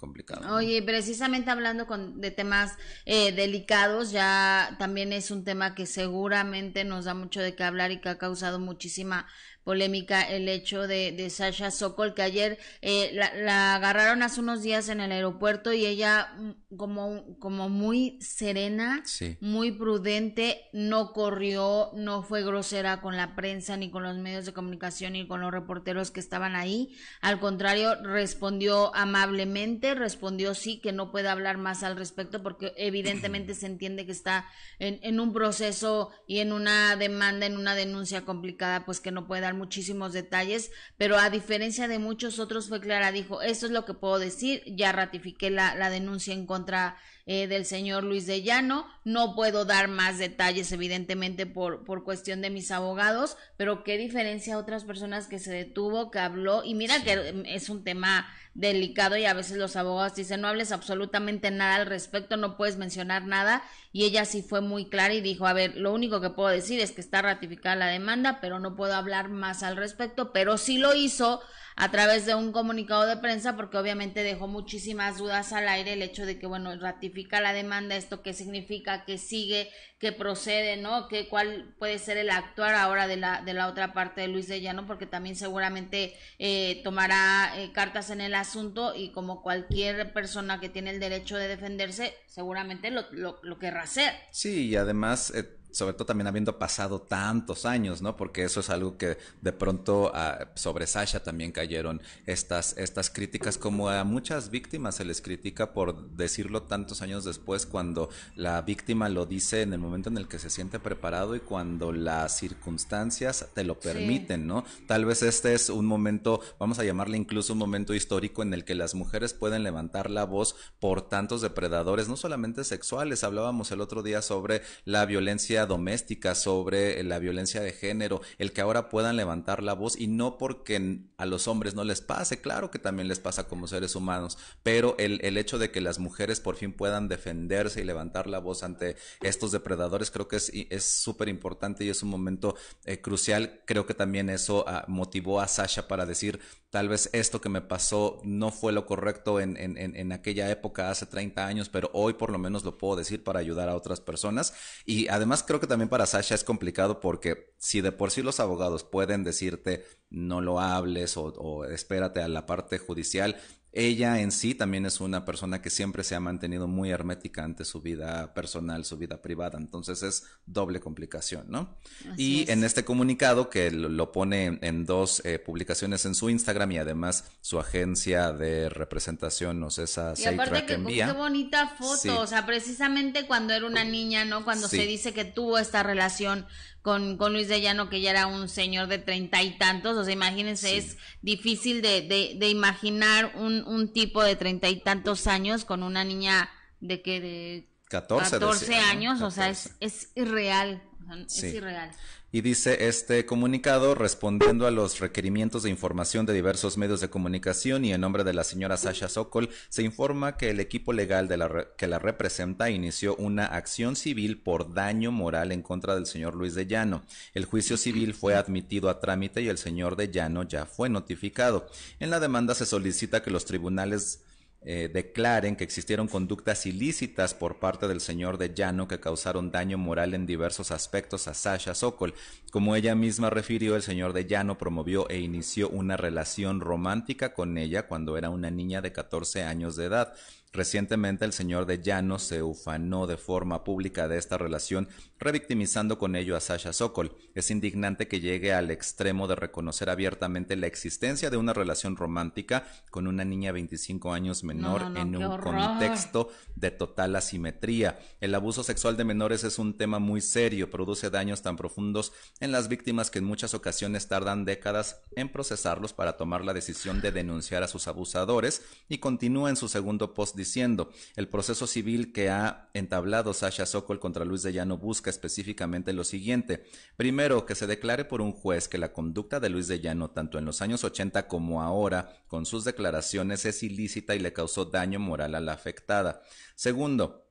complicado. Oye, precisamente hablando con, de temas eh, delicados, ya también es un tema que seguramente nos da mucho de qué hablar y que ha causado muchísima polémica el hecho de, de Sasha Sokol, que ayer eh, la, la, agarraron hace unos días en el aeropuerto y ella mm, como, como muy serena, muy prudente, no corrió, no fue grosera con la prensa, ni con los medios de comunicación, ni con los reporteros que estaban ahí. Al contrario, respondió amablemente, respondió sí, que no puede hablar más al respecto, porque evidentemente se entiende que está en, en un proceso y en una demanda, en una denuncia complicada, pues que no pueda muchísimos detalles, pero a diferencia de muchos otros fue clara, dijo, esto es lo que puedo decir, ya ratifiqué la, la denuncia en contra eh, del señor Luis de Llano. No puedo dar más detalles, evidentemente, por, por cuestión de mis abogados, pero qué diferencia a otras personas que se detuvo, que habló, y mira que em, es un tema delicado y a veces los abogados dicen, no hables absolutamente nada al respecto, no puedes mencionar nada, y ella sí fue muy clara y dijo, a ver, lo único que puedo decir es que está ratificada la demanda, pero no puedo hablar más al respecto, pero sí lo hizo a través de un comunicado de prensa porque obviamente dejó muchísimas dudas al aire el hecho de que, bueno, ratifica la demanda, esto qué significa, qué sigue, qué procede, ¿no? ¿Qué, ¿Cuál puede ser el actuar ahora de la, de la otra parte de Luis de Llano? Porque también seguramente eh, tomará eh, cartas en el asunto y como cualquier persona que tiene el derecho de defenderse, seguramente lo, lo, querrá hacer. Sí, y además... Eh, sobre todo también habiendo pasado tantos años, ¿no? Porque eso es algo que de pronto ah, sobre Sasha también cayeron estas, estas críticas, como a muchas víctimas se les critica por decirlo tantos años después, cuando la víctima lo dice en el momento en el que se siente preparado y cuando las circunstancias te lo permiten, ¿no? Tal vez este es un momento, vamos a llamarle incluso un momento histórico en el que las mujeres pueden levantar la voz por tantos depredadores, no solamente sexuales, hablábamos el otro día sobre la violencia doméstica, sobre la violencia de género, el que ahora puedan levantar la voz y no porque a los hombres no les pase, claro que también les pasa como seres humanos, pero el, hecho de que las mujeres por fin puedan defenderse y levantar la voz ante estos depredadores creo que es súper importante y es un momento eh, crucial. Creo que también eso ah, motivó a Sasha para decir, tal vez esto que me pasó no fue lo correcto en, en, en, aquella época, hace 30 años, pero hoy por lo menos lo puedo decir para ayudar a otras personas. Y además creo que también para Sasha es complicado porque si de por sí los abogados pueden decirte no lo hables o, espérate a la parte judicial, ella en sí también es una persona que siempre se ha mantenido muy hermética ante su vida personal, su vida privada, entonces es doble complicación, ¿no? y en este comunicado que lo pone en dos eh, publicaciones en su Instagram y además su agencia de representación nos esa Y aparte que envía. Pues, qué bonita foto, o sea, precisamente cuando era una niña, ¿no? Cuando se dice que tuvo esta relación con, con Luis de Llano, que ya era un señor de treinta y tantos, o sea, imagínense, es difícil de, de, de imaginar un, un tipo de treinta y tantos años con una niña de que de 14, 14 años, o sea, es, irreal. Es irreal. Y dice este comunicado respondiendo a los requerimientos de información de diversos medios de comunicación y en nombre de la señora Sasha Sokol se informa que el equipo legal de la que la representa inició una acción civil por daño moral en contra del señor Luis de Llano. El juicio civil fue admitido a trámite y el señor de Llano ya fue notificado. En la demanda se solicita que los tribunales eh, declaren que existieron conductas ilícitas por parte del señor de Llano que causaron daño moral en diversos aspectos a Sasha Sokol. Como ella misma refirió, el señor de Llano promovió e inició una relación romántica con ella cuando era una niña de 14 años de edad. Recientemente el señor de Llano se ufanó de forma pública de esta relación, revictimizando con ello a Sasha Sokol. Es indignante que llegue al extremo de reconocer abiertamente la existencia de una relación romántica con una niña 25 años menor en un contexto de total asimetría. El abuso sexual de menores es un tema muy serio, produce daños tan profundos en las víctimas que en muchas ocasiones tardan décadas en procesarlos para tomar la decisión de denunciar a sus abusadores y continúa en su segundo post diciendo, el proceso civil que ha entablado Sasha Sokol contra Luis de Llano busca específicamente lo siguiente. Primero, que se declare por un juez que la conducta de Luis de Llano, tanto en los años 80 como ahora, con sus declaraciones es ilícita y le causó daño moral a la afectada. Segundo,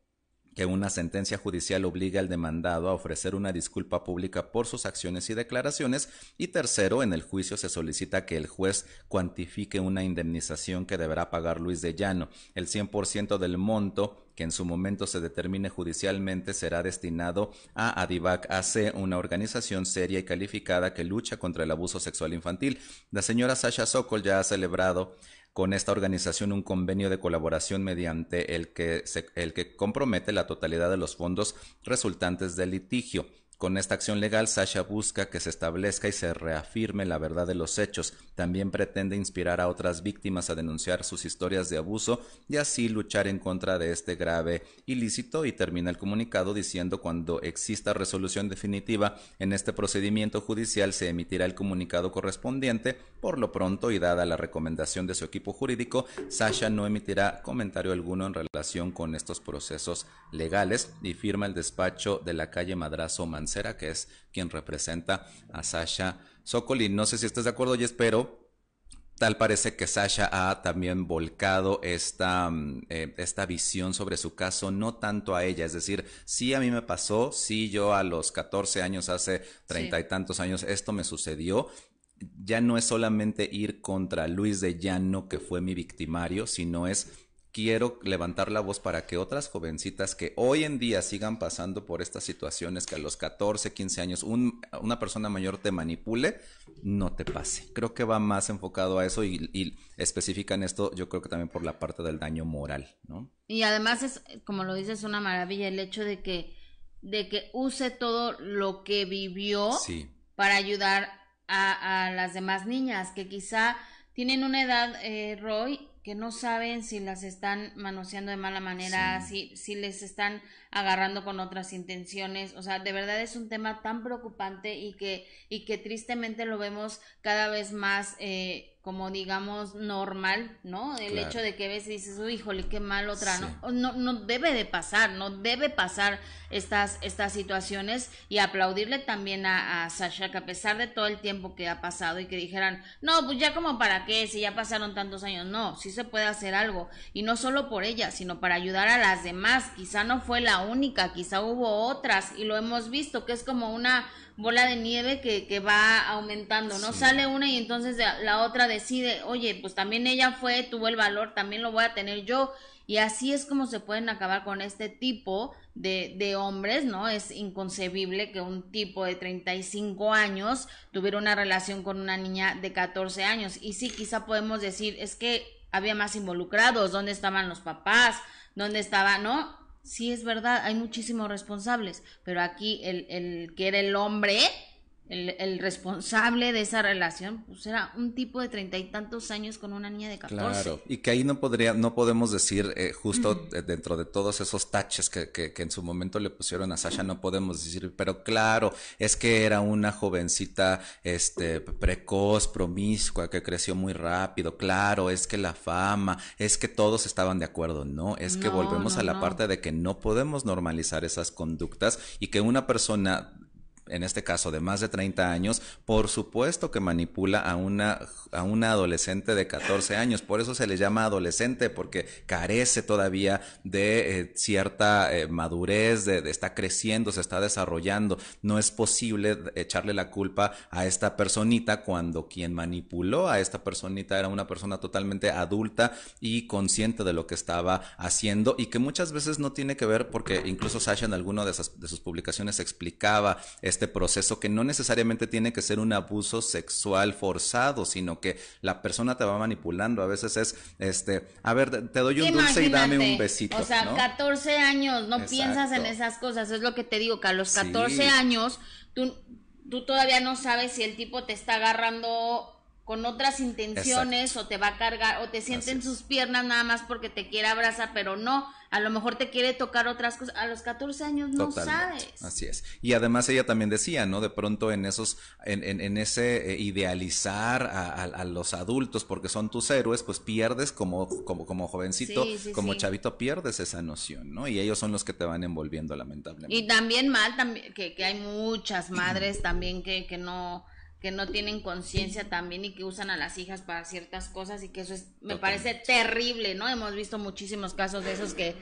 que una sentencia judicial obliga al demandado a ofrecer una disculpa pública por sus acciones y declaraciones, y tercero, en el juicio se solicita que el juez cuantifique una indemnización que deberá pagar Luis de Llano. El 100% del monto que en su momento se determine judicialmente será destinado a Adivac AC, una organización seria y calificada que lucha contra el abuso sexual infantil. La señora Sasha Sokol ya ha celebrado con esta organización un convenio de colaboración mediante el que, el que compromete la totalidad de los fondos resultantes del litigio con esta acción legal, Sasha busca que se establezca y se reafirme la verdad de los hechos. También pretende inspirar a otras víctimas a denunciar sus historias de abuso y así luchar en contra de este grave ilícito y termina el comunicado diciendo cuando exista resolución definitiva en este procedimiento judicial se emitirá el comunicado correspondiente. Por lo pronto y dada la recomendación de su equipo jurídico, Sasha no emitirá comentario alguno en relación con estos procesos legales y firma el despacho de la calle Madrazo Manzano que es quien representa a Sasha Sokolin. No sé si estás de acuerdo, yo espero, tal parece que Sasha ha también volcado esta, mm, eh, esta, visión sobre su caso, no tanto a ella, es decir, sí a mí me pasó, sí yo a los 14 años, hace treinta y tantos años, esto me sucedió. Ya no es solamente ir contra Luis de Llano, que fue mi victimario, sino es quiero levantar la voz para que otras jovencitas que hoy en día sigan pasando por estas situaciones, que a los 14, 15 años una persona mayor te manipule, no te pase. Creo que va más enfocado a eso y, especifican esto, yo creo que también por la parte del daño moral, ¿no? Y además es, como lo dices, una maravilla el hecho de que, de que use todo lo que vivió para ayudar a, a las demás niñas, que quizá tienen una edad, eh, Roy, que no saben si las están manoseando de mala manera, si, si les están agarrando con otras intenciones. O sea, de verdad es un tema tan preocupante y que, y que tristemente lo vemos cada vez más eh, como digamos normal, ¿no? El hecho de que a veces dices, uy, híjole, qué mal otra, ¿no? ¿no? No debe de pasar, no debe pasar estas, estas situaciones y aplaudirle también a, Sasha que a pesar de todo el tiempo que ha pasado y que dijeran, no, pues ya como para qué, si ya pasaron tantos años, no, sí se puede hacer algo y no solo por ella, sino para ayudar a las demás, quizá no fue la única, quizá hubo otras y lo hemos visto que es como una bola de nieve que, va aumentando, ¿no? Sale una y entonces la otra de decide, oye, pues también ella fue, tuvo el valor, también lo voy a tener yo. Y así es como se pueden acabar con este tipo de, hombres, ¿no? Es inconcebible que un tipo de 35 años tuviera una relación con una niña de 14 años. Y sí, quizá podemos decir, es que había más involucrados, ¿dónde estaban los papás? ¿Dónde estaba, no? Sí, es verdad, hay muchísimos responsables, pero aquí el, el que era el hombre el, responsable de esa relación, pues era un tipo de treinta y tantos años con una niña de 14. Claro, y que ahí no podría, no podemos decir, eh, justo eh, dentro de todos esos taches que, en su momento le pusieron a Sasha, no podemos decir, pero claro, es que era una jovencita este precoz, promiscua, que creció muy rápido, claro, es que la fama, es que todos estaban de acuerdo, no, es que volvemos a la parte de que no podemos normalizar esas conductas y que una persona en este caso de más de 30 años, por supuesto que manipula a una, a una adolescente de 14 años. Por eso se le llama adolescente, porque carece todavía de eh, cierta eh, madurez, de, está creciendo, se está desarrollando. No es posible echarle la culpa a esta personita cuando quien manipuló a esta personita era una persona totalmente adulta y consciente de lo que estaba haciendo y que muchas veces no tiene que ver porque incluso Sasha en alguna de, sus publicaciones explicaba este proceso que no necesariamente tiene que ser un abuso sexual forzado, sino que la persona te va manipulando. A veces es, este, a ver, te doy un dulce y dame un besito. O sea, 14 años, no piensas en esas cosas, es lo que te digo, que a los 14 años tú, tú todavía no sabes si el tipo te está agarrando con otras intenciones o te va a cargar o te sienten sus piernas nada más porque te quiere abrazar, pero no, a lo mejor te quiere tocar otras cosas. A los 14 años no sabes. Así es. Y además ella también decía, ¿no? De pronto en esos, en, en, ese eh, idealizar a, los adultos porque son tus héroes, pues pierdes como, como, como jovencito, como chavito, pierdes esa noción, ¿no? Y ellos son los que te van envolviendo, lamentablemente. Y también mal, también, que, que hay muchas madres también que, que no que no tienen conciencia también y que usan a las hijas para ciertas cosas y que eso es, me parece terrible, ¿no? Hemos visto muchísimos casos de esos que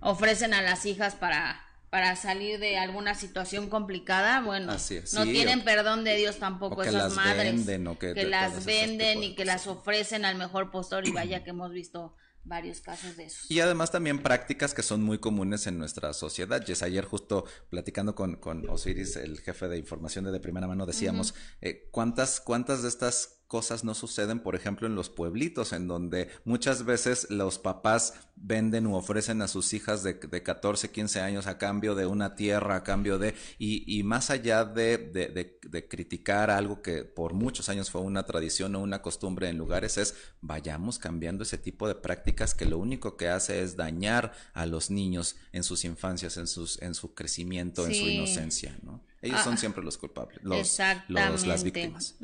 ofrecen a las hijas para, para salir de alguna situación complicada. Bueno, no tienen perdón de Dios tampoco que esas las madres venden, que las venden y que las ofrecen al mejor postor y vaya que hemos visto varios casos de eso. Y además también prácticas que son muy comunes en nuestra sociedad. ayer justo platicando con, Osiris, el jefe de información de, primera mano, decíamos, eh, ¿cuántas, ¿cuántas de estas cosas no suceden, por ejemplo, en los pueblitos, en donde muchas veces los papás venden u ofrecen a sus hijas de, 14, 15 años a cambio de una tierra, a cambio de... Y, más allá de, criticar algo que por muchos años fue una tradición o una costumbre en lugares, es vayamos cambiando ese tipo de prácticas que lo único que hace es dañar a los niños en sus infancias, en, sus, en su crecimiento, en su inocencia, ¿no? Ellos ah, son ah. siempre los culpables, los, las víctimas.